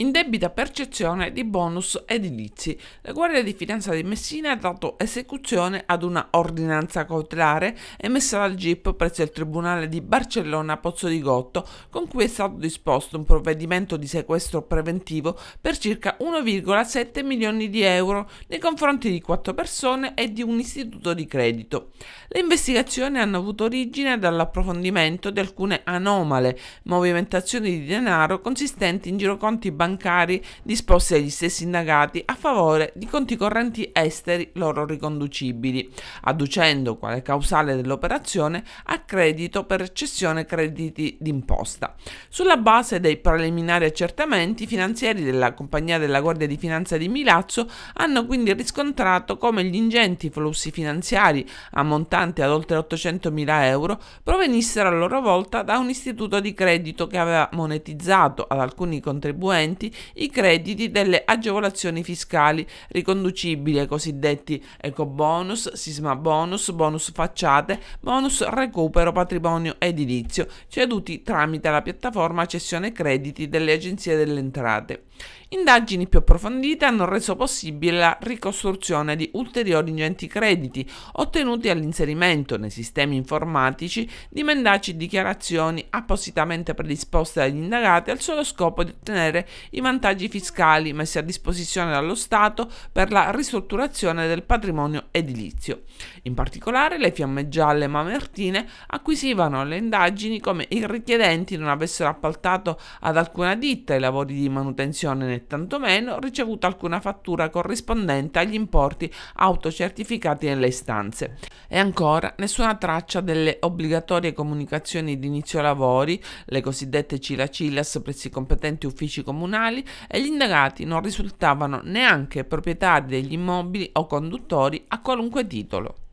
Indebita percezione di bonus edilizi. La Guardia di Finanza di Messina ha dato esecuzione ad una ordinanza cautelare emessa dal GIP presso il Tribunale di Barcellona Pozzo di Gotto, con cui è stato disposto un provvedimento di sequestro preventivo per circa 1,7 milioni di euro nei confronti di quattro persone e di un istituto di credito. Le investigazioni hanno avuto origine dall'approfondimento di alcune anomale movimentazioni di denaro consistenti in giroconti bancari bancari disposti agli stessi indagati a favore di conti correnti esteri loro riconducibili, adducendo quale causale dell'operazione a credito per cessione crediti d'imposta. Sulla base dei preliminari accertamenti, i finanzieri della Compagnia della Guardia di Finanza di Milazzo hanno quindi riscontrato come gli ingenti flussi finanziari ammontanti ad oltre 800.000 euro provenissero a loro volta da un istituto di credito che aveva monetizzato ad alcuni contribuenti clienti i crediti delle agevolazioni fiscali riconducibili ai cosiddetti ecobonus, sisma bonus, bonus facciate, bonus recupero patrimonio edilizio, ceduti tramite la piattaforma cessione crediti delle agenzie delle entrate. Indagini più approfondite hanno reso possibile la ricostruzione di ulteriori ingenti crediti ottenuti all'inserimento nei sistemi informatici di mendaci dichiarazioni appositamente predisposte dagli indagati al solo scopo di ottenere i vantaggi fiscali messi a disposizione dallo Stato per la ristrutturazione del patrimonio edilizio. In particolare le fiamme gialle mamertine acquisivano le indagini come i richiedenti non avessero appaltato ad alcuna ditta i lavori di manutenzione né tantomeno ricevuto alcuna fattura corrispondente agli importi autocertificati nelle istanze. E ancora nessuna traccia delle obbligatorie comunicazioni di inizio lavori, le cosiddette CILA-CILAS presso i competenti uffici comunali professionali e gli indagati non risultavano neanche proprietari degli immobili o conduttori a qualunque titolo.